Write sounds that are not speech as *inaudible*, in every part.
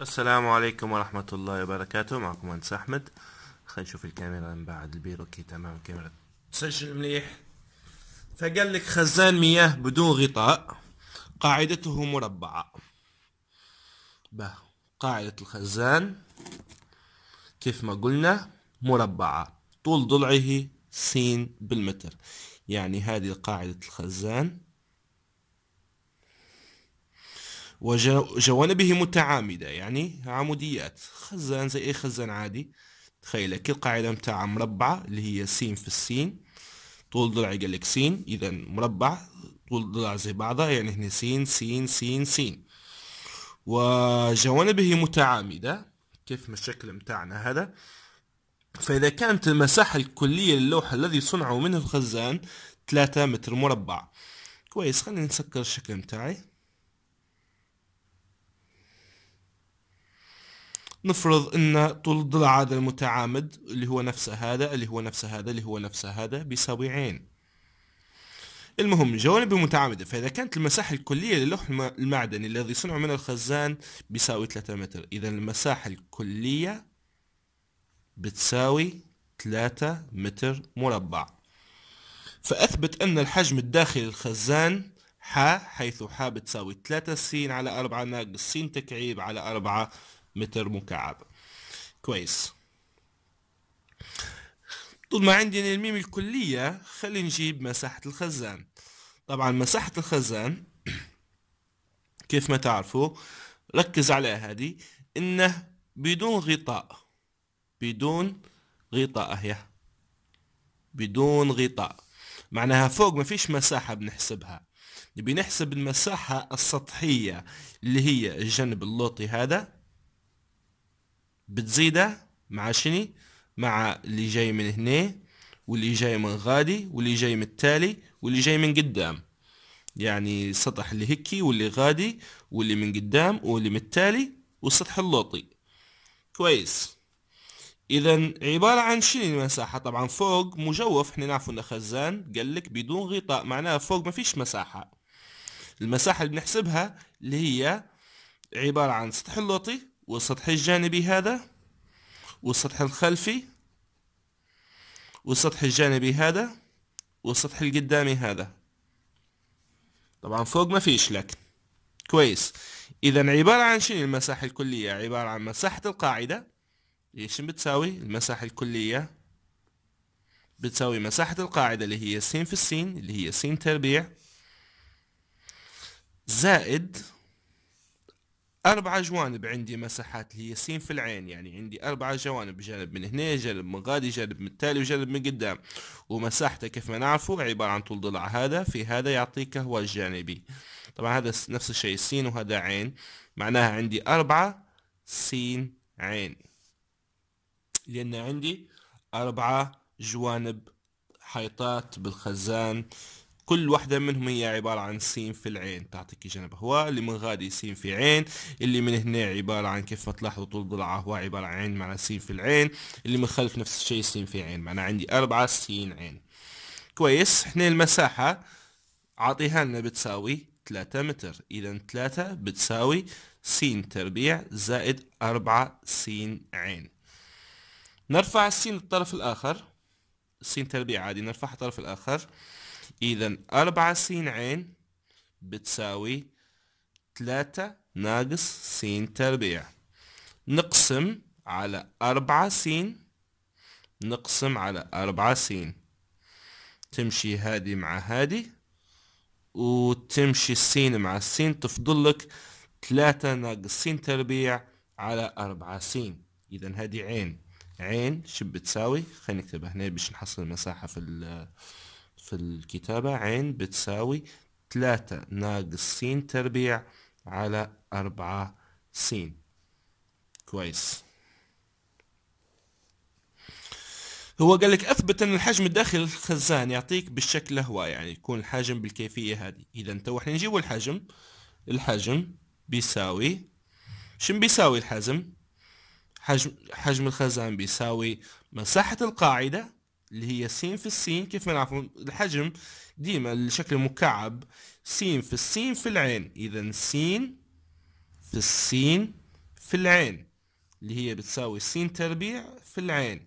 السلام عليكم ورحمة الله وبركاته معكم أنس أحمد خلينا نشوف الكاميرا من بعد البيروكي تمام الكاميرا تسجل مليح فقال لك خزان مياه بدون غطاء قاعدته مربعة به قاعدة الخزان كيف ما قلنا مربعة طول ضلعه س بالمتر يعني هذه قاعدة الخزان وجوانبه متعامدة يعني عموديات خزان زي أي خزان عادي تخيل كل قاعدة متاع مربعة اللي هي س في السين طول ضلع قال لك س إذا مربع طول ضلع زي بعضها يعني هنا س س س س وجوانبه متعامدة كيف ما الشكل متاعنا هذا فإذا كانت المساحة الكلية للوحة الذي صنعوا منه الخزان 3 متر مربع كويس خلينا نسكر الشكل متاعي نفرض ان طول الضلع هذا المتعامد اللي هو نفس هذا اللي هو نفس هذا اللي هو نفس هذا بيساوي عين المهم جوانب المتعامدة فإذا كانت المساحة الكلية للوح المعدني الذي صنع من الخزان بيساوي 3 متر إذا المساحة الكلية بتساوي 3 متر مربع فأثبت أن الحجم الداخلي للخزان ح حيث ح بتساوي 3 س على 4 ناقص س تكعيب على 4 متر مكعب كويس طول ما عندنا الميم الكلية خلي نجيب مساحة الخزان طبعا مساحة الخزان *clears throat* كيف ما تعرفوا ركز على هذه انه بدون غطاء بدون غطاء هي بدون غطاء معناها فوق ما فيش مساحة بنحسبها نبي نحسب المساحة السطحية اللي هي الجنب اللوطي هذا بتزيده مع شني مع اللي جاي من هنا واللي جاي من غادي واللي جاي من التالي واللي جاي من قدام يعني السطح اللي هكي واللي غادي واللي من قدام واللي من التالي والسطح اللوطي كويس اذا عبارة عن شنو المساحة طبعا فوق مجوف احنا نعرف انه خزان قال لك بدون غطاء معناها فوق ما فيش مساحة المساحة اللي بنحسبها اللي هي عبارة عن سطح اللوطي والسطح الجانبي هذا والسطح الخلفي والسطح الجانبي هذا والسطح القدامي هذا طبعا فوق ما فيش لكن كويس اذا عبارة عن شنو المساحة الكلية عبارة عن مساحة القاعدة ايش بتساوي المساحة الكلية بتساوي مساحة القاعدة اللي هي س في السين اللي هي س تربيع زائد اربع جوانب عندي مساحات اللي هي سين في العين يعني عندي اربع جوانب جانب من هنا جانب من غادي جانب من التالي وجانب من قدام ومساحته كيف ما نعرفه عبارة عن طول ضلع هذا في هذا يعطيك هو الجانبي طبعا هذا نفس الشيء سين وهذا عين معناها عندي اربعة سين عين لان عندي اربعة جوانب حيطات بالخزان كل واحدة منهم هي عبارة عن سين في العين تعطيك جنب هو اللي من غادي سين في عين اللي من هنا عبارة عن كيف ما تلاحظوا طول ضلعه هو عبارة عن عين معنى سين في العين اللي من خلف نفس الشيء سين في عين معنى عندي أربعة سين عين كويس احنا المساحة عطيها لنا بتساوي 3 متر إذا 3 بتساوي س تربيع زائد 4 س عين نرفع السين للطرف الآخر س تربيع عادي نرفعها الطرف الآخر إذا أربعة س عين بتساوي ثلاثة ناقص س تربيع نقسم على أربعة س نقسم على أربعة س تمشي هادي مع هادي وتمشي السين مع السين تفضل لك ثلاثة ناقص سين تربيع على أربعة سين إذا هادي عين عين شو بتساوي خلينا نكتبها هنا باش نحصل المساحة في في الكتابة عين بتساوي تلاتة ناقص س تربيع على أربعة س كويس هو قال لك اثبت ان الحجم الداخلي الخزان يعطيك بالشكل هو يعني يكون الحجم بالكيفيه هذه اذا تو احنا نجيبوا الحجم الحجم بيساوي شن بيساوي الحجم حجم حجم الخزان بيساوي مساحه القاعده اللي هي س في السين كيف ما نعرفوا الحجم ديما الشكل مكعب س في السين في العين اذا س في السين في العين اللي هي بتساوي س تربيع في العين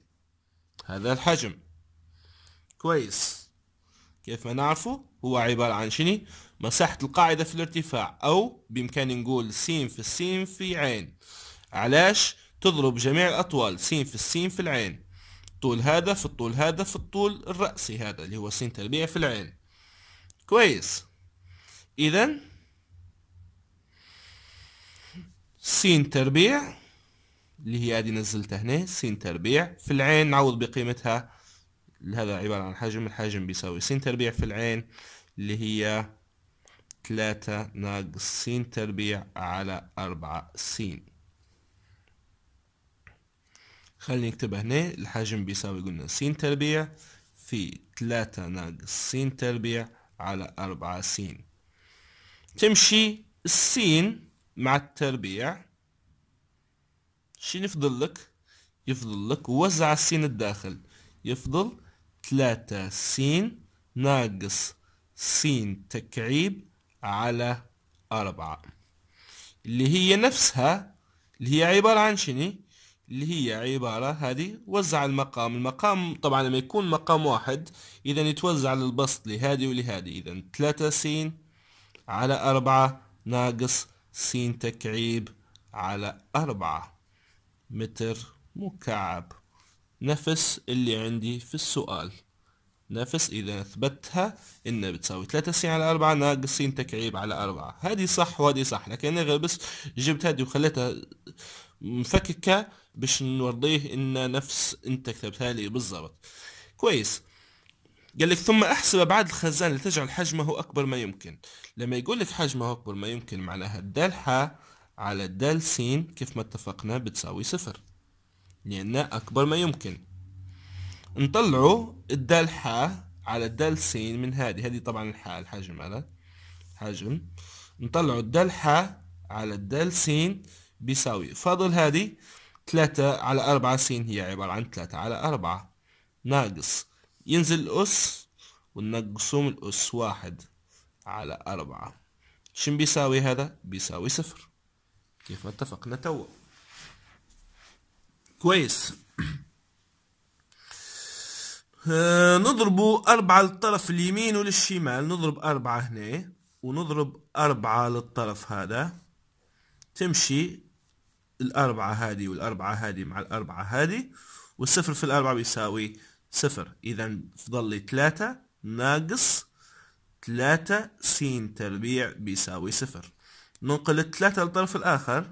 هذا الحجم كويس كيف ما نعرفه هو عبارة عن شني مساحة القاعدة في الارتفاع أو بإمكاني نقول س في السين في عين علاش تضرب جميع الأطوال س في السين في العين الطول هذا في الطول هذا في الطول الرأسي هذا اللي هو سين تربيع في العين كويس إذا سين تربيع اللي هي هذه نزلتها هنا س تربيع في العين نعوض بقيمتها هذا عبارة عن حجم الحجم بيساوي س تربيع في العين اللي هي ثلاثة ناقص س تربيع على أربعة س خليني نكتبها هنا الحجم بيساوي قلنا س تربيع في تلاتة ناقص س تربيع على أربعة س تمشي السين مع التربيع شنو يفضل لك يفضل لك وزع السين الداخل يفضل تلاتة س ناقص س تكعيب على أربعة اللي هي نفسها اللي هي عبارة عن شنو اللي هي عبارة هذه وزع المقام المقام طبعا لما يكون مقام واحد إذا يتوزع للبسط لهذه ولهذه إذا ثلاثة س على أربعة ناقص س تكعيب على أربعة متر مكعب نفس اللي عندي في السؤال نفس إذا أثبتها إنها بتساوي ثلاثة س على أربعة ناقص س تكعيب على أربعة هذه صح وهذه صح لكن أنا بس جبت هذه وخليتها مفككه باش نوريه ان نفس انت كتبتها لي بالضبط كويس قال لك ثم احسب ابعاد الخزان لتجعل حجمه اكبر ما يمكن لما يقول لك حجمه اكبر ما يمكن معناها الدال ح على الدال س كيف ما اتفقنا بتساوي صفر لان اكبر ما يمكن نطلعوا الدال ح على الدال س من هذه هذه طبعا الح الحجم هذا حجم نطلعوا الدال ح على الدال س بيساوي فاضل هذه 3 على 4 س هي عبارة عن 3 على 4 ناقص ينزل الأس وننقصهم الأس واحد على أربعة شن بيساوي هذا؟ بيساوي صفر كيف ما اتفقنا توا كويس *clears throat* نضرب 4 أربعة للطرف اليمين وللشمال نضرب أربعة هنا ونضرب أربعة للطرف هذا تمشي الأربعة هذه والأربعة هذه مع الأربعة هذه والصفر في الأربعة بيساوي صفر إذا فضل لي ثلاثة ناقص ثلاثة سين تربيع بيساوي صفر ننقل الثلاثة للطرف الآخر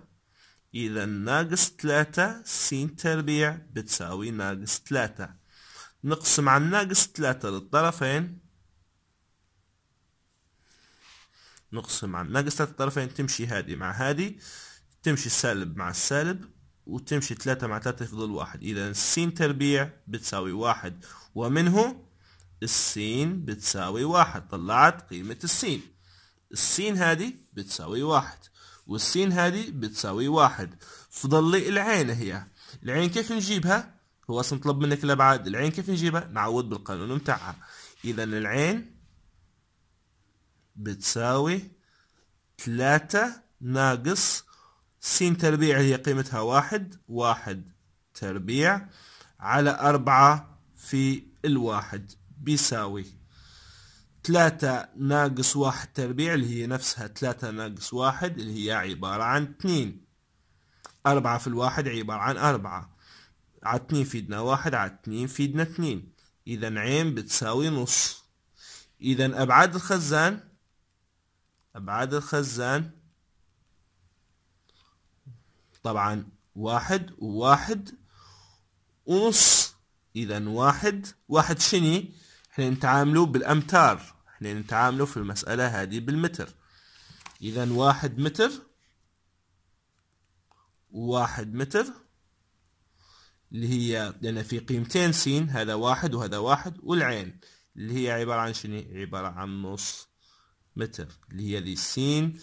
إذا ناقص ثلاثة سين تربيع بتساوي ناقص ثلاثة نقسم عن ناقص ثلاثة للطرفين نقسم عن ناقص ثلاثة للطرفين تمشي هذه مع هذه تمشي سالب مع السالب وتمشي ثلاثة مع ثلاثة يفضل واحد إذا السين تربيع بتساوي واحد ومنه السين بتساوي واحد طلعت قيمة السين السين هذه بتساوي واحد والسين هذه بتساوي واحد فضل لي العين هي العين كيف نجيبها هو اصلا طلب منك الابعاد العين كيف نجيبها نعوض بالقانون متاعها اذا العين بتساوي ثلاثة ناقص س تربيع هي قيمتها واحد واحد تربيع على أربعة في الواحد بيساوي تلاتة ناقص واحد تربيع اللي هي نفسها تلاتة ناقص واحد اللي هي عبارة عن اتنين أربعة في الواحد عبارة عن أربعة على اثنين فيدنا واحد على اثنين فيدنا اثنين اتنين إذا عين بتساوي نص إذا أبعاد الخزان أبعاد الخزان طبعا واحد وواحد ونص اذا واحد واحد شني احنا نتعاملوا بالامتار احنا نتعاملوا في المسألة هذه بالمتر اذا واحد متر واحد متر اللي هي لان في قيمتين س هذا واحد وهذا واحد والعين اللي هي عبارة عن شني عبارة عن نص متر اللي هي ذي سين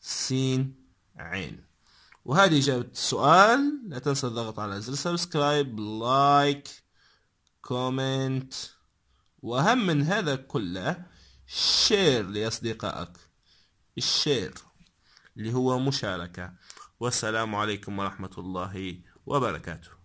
سين عين وهذه إجابة السؤال لا تنسى الضغط على زر سبسكرايب لايك كومنت وأهم من هذا كله شير لأصدقائك الشير اللي هو مشاركة والسلام عليكم ورحمة الله وبركاته